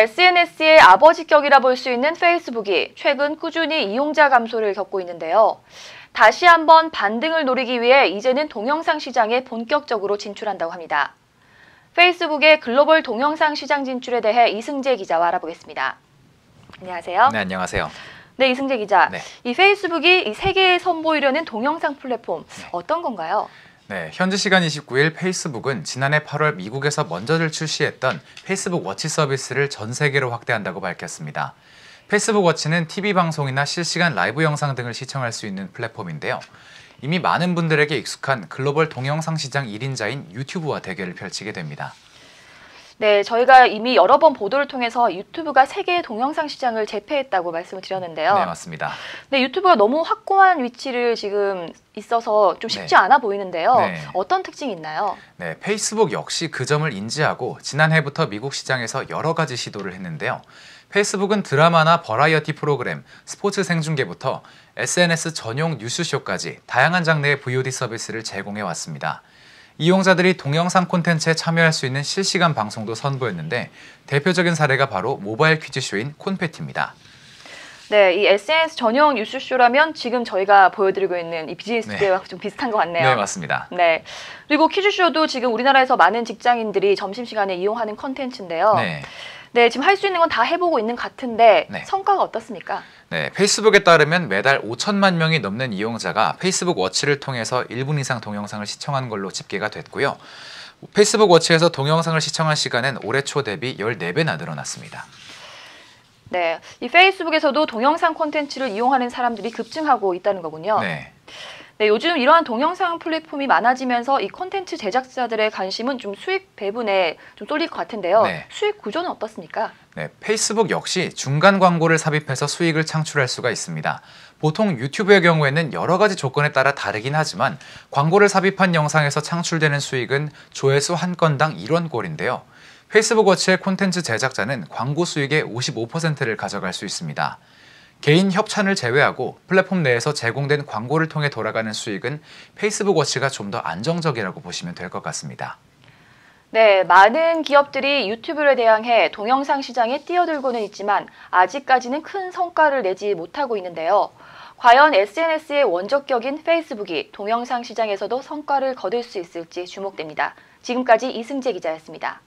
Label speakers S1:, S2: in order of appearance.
S1: SNS의 아버지격이라 볼 수 있는 페이스북이 최근 꾸준히 이용자 감소를 겪고 있는데요. 다시 한번 반등을 노리기 위해 이제는 동영상 시장에 본격적으로 진출한다고 합니다. 페이스북의 글로벌 동영상 시장 진출에 대해 이승재 기자와 알아보겠습니다. 안녕하세요. 네, 안녕하세요. 네, 이승재 기자. 네. 이 페이스북이 이 세계에 선보이려는 동영상 플랫폼 네. 어떤 건가요?
S2: 네, 현지 시간 29일 페이스북은 지난해 8월 미국에서 먼저들 출시했던 페이스북 워치 서비스를 전 세계로 확대한다고 밝혔습니다. 페이스북 워치는 TV 방송이나 실시간 라이브 영상 등을 시청할 수 있는 플랫폼인데요. 이미 많은 분들에게 익숙한 글로벌 동영상 시장 1인자인 유튜브와 대결을 펼치게 됩니다.
S1: 네, 저희가 이미 여러 번 보도를 통해서 유튜브가 세계 동영상 시장을 제패했다고 말씀을 드렸는데요. 네, 맞습니다. 네, 유튜브가 너무 확고한 위치를 지금 있어서 좀 쉽지 네. 않아 보이는데요. 네. 어떤 특징이 있나요?
S2: 네, 페이스북 역시 그 점을 인지하고 지난해부터 미국 시장에서 여러 가지 시도를 했는데요. 페이스북은 드라마나 버라이어티 프로그램, 스포츠 생중계부터 SNS 전용 뉴스쇼까지 다양한 장르의 VOD 서비스를 제공해 왔습니다. 이용자들이 동영상 콘텐츠에 참여할 수 있는 실시간 방송도 선보였는데 대표적인 사례가 바로 모바일 퀴즈쇼인 콘페티입니다.
S1: 네, 이 SNS 전용 뉴스쇼라면 지금 저희가 보여드리고 있는 이 비즈니스 때와 네. 좀 비슷한 것 같네요. 네, 맞습니다. 네. 그리고 퀴즈쇼도 지금 우리나라에서 많은 직장인들이 점심시간에 이용하는 컨텐츠인데요. 네. 네 지금 할 수 있는 건 다 해보고 있는 같은데 네. 성과가 어떻습니까?
S2: 네, 페이스북에 따르면 매달 5천만 명이 넘는 이용자가 페이스북 워치를 통해서 1분 이상 동영상을 시청한 걸로 집계가 됐고요. 페이스북 워치에서 동영상을 시청한 시간은 올해 초 대비 14배나 늘어났습니다.
S1: 네, 이 페이스북에서도 동영상 콘텐츠를 이용하는 사람들이 급증하고 있다는 거군요. 네. 네, 요즘 이러한 동영상 플랫폼이 많아지면서 이 콘텐츠 제작자들의 관심은 좀 수익 배분에 좀 쏠릴 것 같은데요. 네. 수익 구조는 어떻습니까?
S2: 네, 페이스북 역시 중간 광고를 삽입해서 수익을 창출할 수가 있습니다. 보통 유튜브의 경우에는 여러 가지 조건에 따라 다르긴 하지만 광고를 삽입한 영상에서 창출되는 수익은 조회수 한 건당 1원꼴인데요. 페이스북 워치의 콘텐츠 제작자는 광고 수익의 55%를 가져갈 수 있습니다. 개인 협찬을 제외하고 플랫폼 내에서 제공된 광고를 통해 돌아가는 수익은 페이스북 워치가 좀 더 안정적이라고 보시면 될 것 같습니다.
S1: 네, 많은 기업들이 유튜브를 대항해 동영상 시장에 뛰어들고는 있지만 아직까지는 큰 성과를 내지 못하고 있는데요. 과연 SNS의 원적격인 페이스북이 동영상 시장에서도 성과를 거둘 수 있을지 주목됩니다. 지금까지 이승재 기자였습니다.